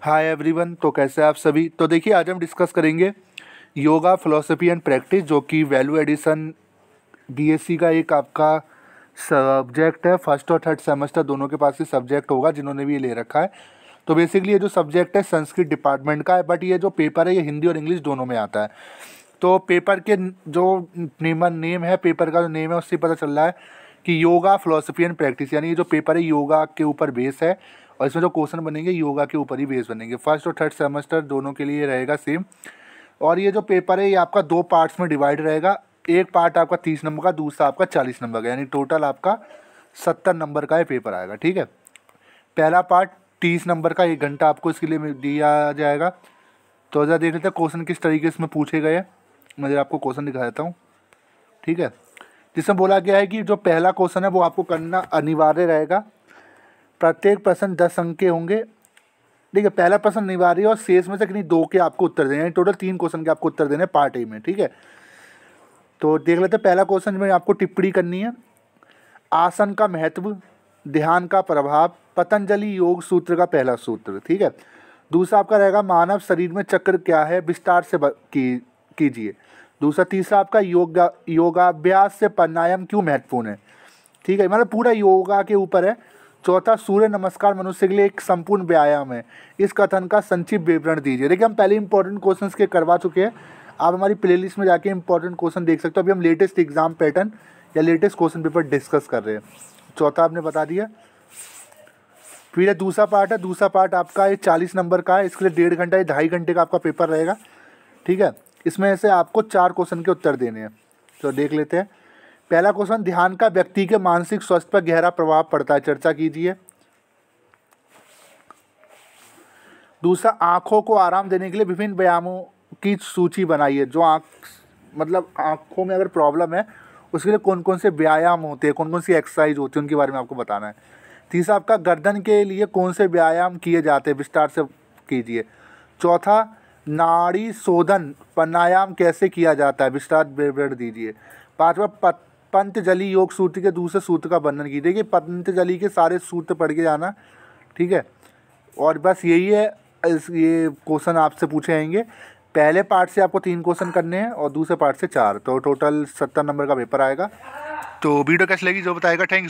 hi everyone तो कैसे आप सभी तो देखिए आज हम डिस्कस करेंगे योगा फिलोसफी एंड प्रैक्टिस जो कि वैल्यू एडिशन बीएससी का एक आपका सब्जेक्ट है फर्स्ट और थर्ड सेमेस्टर दोनों के पास ही सब्जेक्ट होगा जिन्होंने भी ये ले रखा है तो बेसिकली ये जो सब्जेक्ट है संस्कृत डिपार्टमेंट का है बट ये जो पेपर है ये हिंदी और इंग्लिश दोनों में आता है तो पेपर के जो नेमन नेम है पेपर का जो नेम है उससे पता चल रहा है कि योगा फिलोसफी एंड प्रैक्टिस यानी ये जो पेपर है योगा के ऊपर बेस है और इसमें जो क्वेश्चन बनेंगे योगा के ऊपर ही बेस बनेंगे फर्स्ट और थर्ड सेमेस्टर दोनों के लिए रहेगा सेम और ये जो पेपर है ये आपका दो पार्ट्स में डिवाइड रहेगा एक पार्ट आपका तीस नंबर का दूसरा आपका चालीस नंबर का यानी टोटल आपका सत्तर नंबर का ये पेपर आएगा ठीक है पहला पार्ट तीस नंबर का एक घंटा आपको इसके लिए दिया जाएगा तो ज़रा देख लेते हैं क्वेश्चन किस तरीके से इसमें पूछे गए मैं आपको क्वेश्चन दिखा देता हूँ ठीक है जिसमें बोला गया है कि जो पहला क्वेश्चन है वो आपको करना अनिवार्य रहेगा प्रत्येक प्रश्न दस अंक के होंगे ठीक है पहला प्रश्न अनिवार्य और शेष में से कहीं दो के आपको उत्तर देने हैं टोटल तीन क्वेश्चन के आपको उत्तर देने हैं पार्ट ए में ठीक है तो देख लेते हैं पहला क्वेश्चन में आपको टिप्पणी करनी है आसन का महत्व ध्यान का प्रभाव पतंजलि योग सूत्र का पहला सूत्र ठीक है दूसरा आपका रहेगा मानव शरीर में चक्र क्या है विस्तार से की कीजिए दूसरा तीसरा आपका योगा योगाभ्यास से प्राणायाम क्यों महत्वपूर्ण है ठीक है मतलब पूरा योगा के ऊपर है चौथा सूर्य नमस्कार मनुष्य के लिए एक संपूर्ण व्यायाम है इस कथन का संक्षिप्त विवरण दीजिए देखिए हम पहले इंपॉर्टेंट क्वेश्चंस के करवा चुके हैं आप हमारी प्लेलिस्ट में जाके इंपॉर्टेंट क्वेश्चन देख सकते हो अभी हम लेटेस्ट एग्जाम पैटर्न या लेटेस्ट क्वेश्चन पेपर डिस्कस कर रहे हैं चौथा आपने बता दिया फिर दूसरा पार्ट है दूसरा पार्ट आपका ये चालीस नंबर का है इसके लिए डेढ़ घंटा या ढाई घंटे का आपका पेपर रहेगा ठीक है इसमें से आपको चार क्वेश्चन के उत्तर देने हैं तो देख लेते हैं पहला क्वेश्चन ध्यान का व्यक्ति के मानसिक स्वास्थ्य पर गहरा प्रभाव पड़ता है चर्चा कीजिए दूसरा आँखों को आराम देने के लिए विभिन्न व्यायामों की सूची बनाइए जो आँख मतलब आँखों में अगर प्रॉब्लम है उसके लिए कौन कौन से व्यायाम होते हैं कौन कौन सी एक्सरसाइज होती है उनके बारे में आपको बताना है तीसरा आपका गर्दन के लिए कौन से व्यायाम किए जाते हैं विस्तार से कीजिए चौथा नाड़ी शोधन प्राणायाम कैसे किया जाता है विस्तार विवरण दीजिए पाँचवा पत् पंतजली योग सूत्र के दूसरे सूत्र का वर्णन की देखिए पंतजली के सारे सूत्र पढ़ के जाना ठीक है और बस यही है इस ये क्वेश्चन आपसे पूछे आएंगे पहले पार्ट से आपको तीन क्वेश्चन करने हैं और दूसरे पार्ट से चार तो टोटल सत्तर नंबर का पेपर आएगा तो वीडियो कैसे लगी जो बताएगा थैंक्स